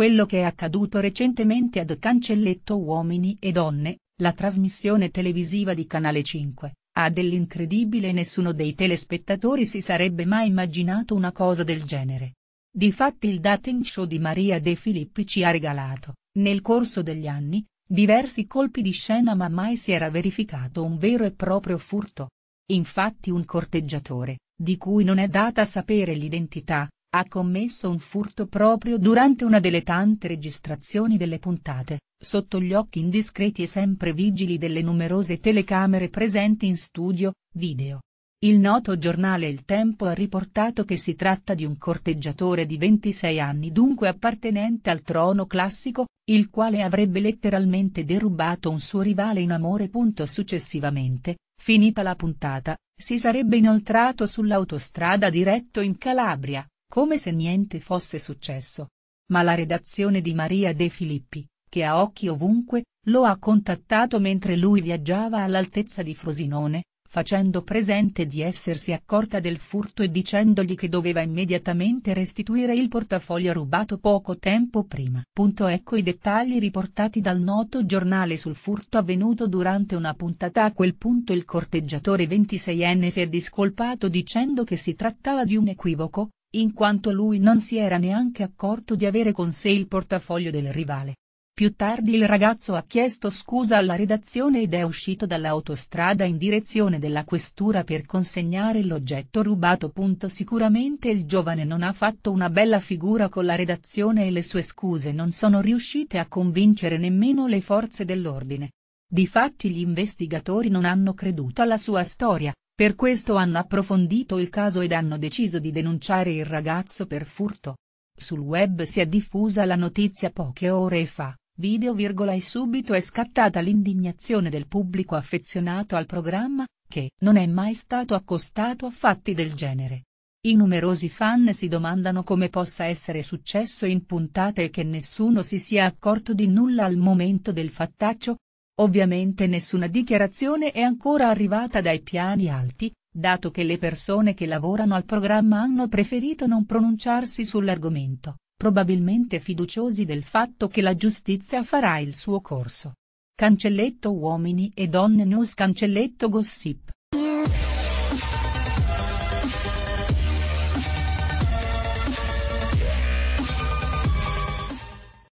quello che è accaduto recentemente ad Cancelletto Uomini e Donne, la trasmissione televisiva di Canale 5, ha ah, dell'incredibile e nessuno dei telespettatori si sarebbe mai immaginato una cosa del genere. Difatti il dating show di Maria De Filippi ci ha regalato, nel corso degli anni, diversi colpi di scena ma mai si era verificato un vero e proprio furto. Infatti un corteggiatore, di cui non è data sapere l'identità, ha commesso un furto proprio durante una delle tante registrazioni delle puntate, sotto gli occhi indiscreti e sempre vigili delle numerose telecamere presenti in studio, video. Il noto giornale Il Tempo ha riportato che si tratta di un corteggiatore di 26 anni dunque appartenente al trono classico, il quale avrebbe letteralmente derubato un suo rivale in amore. Successivamente, finita la puntata, si sarebbe inoltrato sull'autostrada diretto in Calabria, come se niente fosse successo. Ma la redazione di Maria De Filippi, che ha occhi ovunque, lo ha contattato mentre lui viaggiava all'altezza di Frosinone, facendo presente di essersi accorta del furto e dicendogli che doveva immediatamente restituire il portafoglio rubato poco tempo prima. Punto ecco i dettagli riportati dal noto giornale sul furto avvenuto durante una puntata a quel punto il corteggiatore 26enne si è discolpato dicendo che si trattava di un equivoco, in quanto lui non si era neanche accorto di avere con sé il portafoglio del rivale. Più tardi il ragazzo ha chiesto scusa alla redazione ed è uscito dall'autostrada in direzione della questura per consegnare l'oggetto rubato. Sicuramente il giovane non ha fatto una bella figura con la redazione e le sue scuse non sono riuscite a convincere nemmeno le forze dell'ordine. Difatti gli investigatori non hanno creduto alla sua storia, per questo hanno approfondito il caso ed hanno deciso di denunciare il ragazzo per furto. Sul web si è diffusa la notizia poche ore fa, video virgola e subito è scattata l'indignazione del pubblico affezionato al programma, che non è mai stato accostato a fatti del genere. I numerosi fan si domandano come possa essere successo in puntate e che nessuno si sia accorto di nulla al momento del fattaccio, Ovviamente nessuna dichiarazione è ancora arrivata dai piani alti, dato che le persone che lavorano al programma hanno preferito non pronunciarsi sull'argomento, probabilmente fiduciosi del fatto che la giustizia farà il suo corso. Cancelletto Uomini e Donne News Cancelletto Gossip